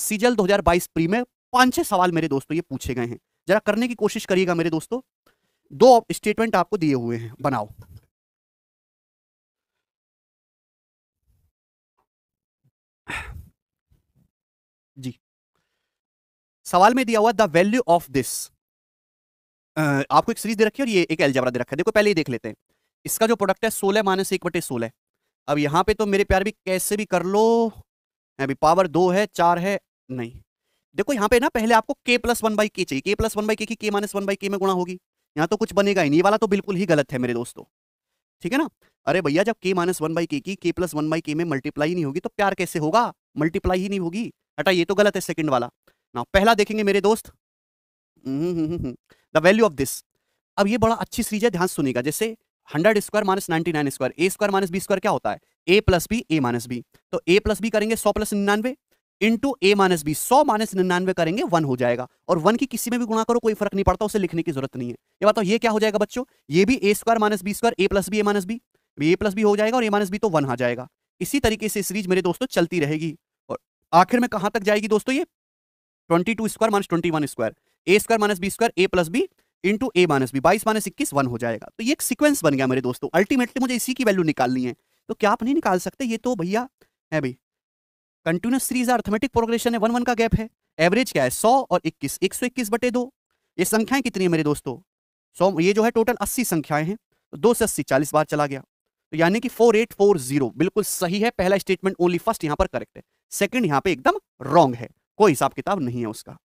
सीजल 2022 pre में पांच छह सवाल मेरे दोस्तों ये पूछे गए हैं जरा करने की कोशिश करिएगा मेरे दोस्तों दो स्टेटमेंट आपको दिए हुए हैं बनाओ जी सवाल में दिया हुआ द वैल्यू ऑफ दिस आपको एक सीरीज दे रखी है और ये एक एल्जबरा दे रखा है देखो पहले ही देख लेते हैं इसका जो प्रोडक्ट है सोलह माइनस एक बटे सोलह अब यहाँ पे तो मेरे प्यार भी कैसे भी कर लो अभी पावर दो है चार है नहीं देखो यहाँ पे ना पहले आपको के प्लस वन बाई के चाहिए के प्लस वन बाई के की के माइनस वन बाई के में गुणा होगी यहाँ तो कुछ बनेगा ही नहीं वाला तो बिल्कुल ही गलत है मेरे दोस्तों ठीक है ना अरे भैया जब के माइनस वन बाई के की के प्लस वन बाई के में मल्टीप्लाई नहीं होगी तो प्यार कैसे होगा मल्टीप्लाई ही नहीं होगी हटा ये तो गलत है सेकंड वाला ना पहला देखेंगे मेरे दोस्त द वैल्यू ऑफ दिस अब ये बड़ा अच्छी सीरीज है ध्यान सुनेगा जैसे hundred square minus ninety nine square A square minus B square क्या होता है A plus B A minus B तो ए प्लस बी करेंगे सौ प्लस निन्यानवे इंटू ए माइनस बी सौ माइनस निन्यानवे करेंगे वन हो जाएगा और वन की किसी में भी गुणा करो कोई फर्क नहीं पड़ता उसे लिखने की जरूरत नहीं है ये बताओ ये क्या हो जाएगा बच्चों ये भी A square minus B square A plus B A minus B A plus B हो जाएगा और ए माइनस बी तो वन आ जाएगा इसी तरीके से सीरीज मेरे दोस्तों चलती रहेगी और आखिर में कहां तक जाएगी दोस्तों ये twenty two square minus twenty one square A square minus B square A plus B into A minus B बाईस माइनस इक्कीस वन हो जाएगा तो ये एक सिक्वेंस बन गया मेरे दोस्तों अल्टीमेटली मुझे इसी की वैल्यू निकालनी है तो क्या आप नहीं निकाल सकते ये तो भैया है भाई कंटिन्यूस सीरीज अर्थमेटिक प्रोग्रेशन है वन वन का गैप है एवरेज क्या है सौ और इक्कीस एक सौ इक्कीस बटे दो ये संख्याएं कितनी है मेरे दोस्तों सौ ये जो है टोटल अस्सी संख्याएं हैं तो दो से अस्सी चालीस बार चला गया तो यानी कि फोर एट फोर जीरो बिल्कुल सही है पहला स्टेटमेंट ओनली फर्स्ट यहाँ पर करेक्ट है सेकंड यहाँ पे एकदम रॉन्ग है कोई हिसाब किताब नहीं है उसका